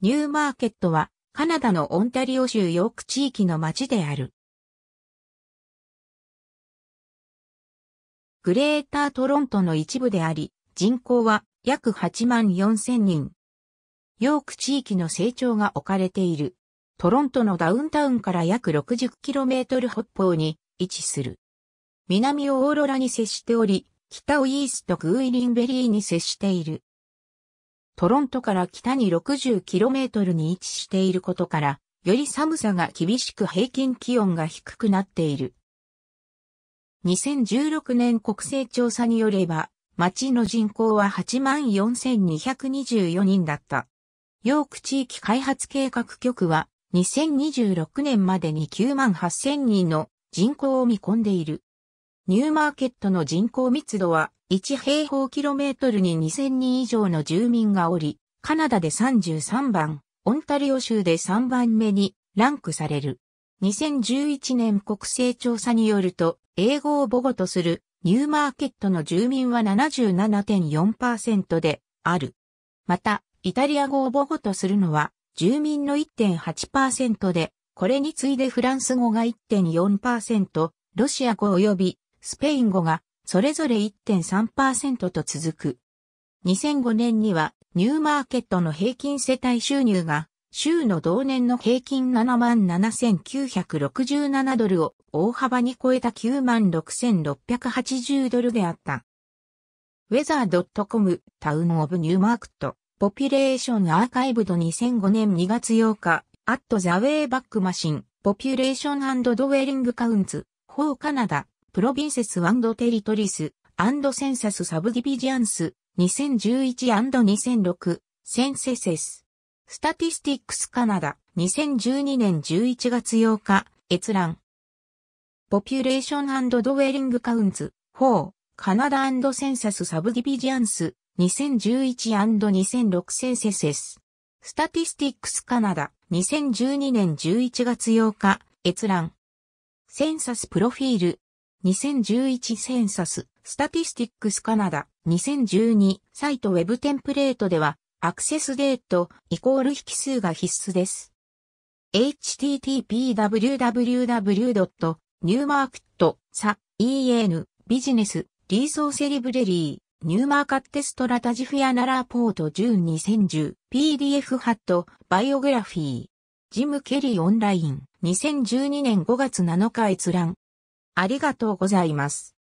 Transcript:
ニューマーケットはカナダのオンタリオ州ヨーク地域の町である。グレータートロントの一部であり、人口は約8万4千人。ヨーク地域の成長が置かれている。トロントのダウンタウンから約 60km 北方に位置する。南をオーロラに接しており、北をイーストグーイリンベリーに接している。トロントから北に 60km に位置していることから、より寒さが厳しく平均気温が低くなっている。2016年国勢調査によれば、町の人口は84,224人だった。ヨーク地域開発計画局は、2026年までに9万8000人の人口を見込んでいる。ニューマーケットの人口密度は1平方キロメートルに2000人以上の住民がおり、カナダで33番、オンタリオ州で3番目にランクされる。2011年国勢調査によると、英語を母語とするニューマーケットの住民は77.4%である。また、イタリア語を母語とするのは住民の1.8%で、これに次いでフランス語が1.4%、ロシア語及びスペイン語がそれぞれ1.3%と続く。2005年には、ニューマーケットの平均世帯収入が、週の同年の平均77,967ドルを大幅に超えた96,680ドルであった。weather.com town of new market population archived 2005年2月8日 at the way back machine population and dwelling counts for canada プロビンセスンド・テリトリスアンド・センサスサブディビジアンス 2011&2006 センセセススタティスティックスカナダ2012年11月8日閲覧ポピュレーションドウェリングカウンズ4カナダアンド・センサスサブディビジアンス 2011&2006 センセセススタティスティックスカナダ2012年11月8日閲覧センサスプロフィール2011センサス、スタティスティックスカナダ、2012サイトウェブテンプレートでは、アクセスデート、イコール引数が必須です。http://www.newmarket.sa.en ビジネスリーソーセリブレリーニューマーカッテストラタジフィアナラーポート n e 2010 PDF ハットバイオグラフィージム・ケリーオンライン2012年5月7日閲覧ありがとうございます。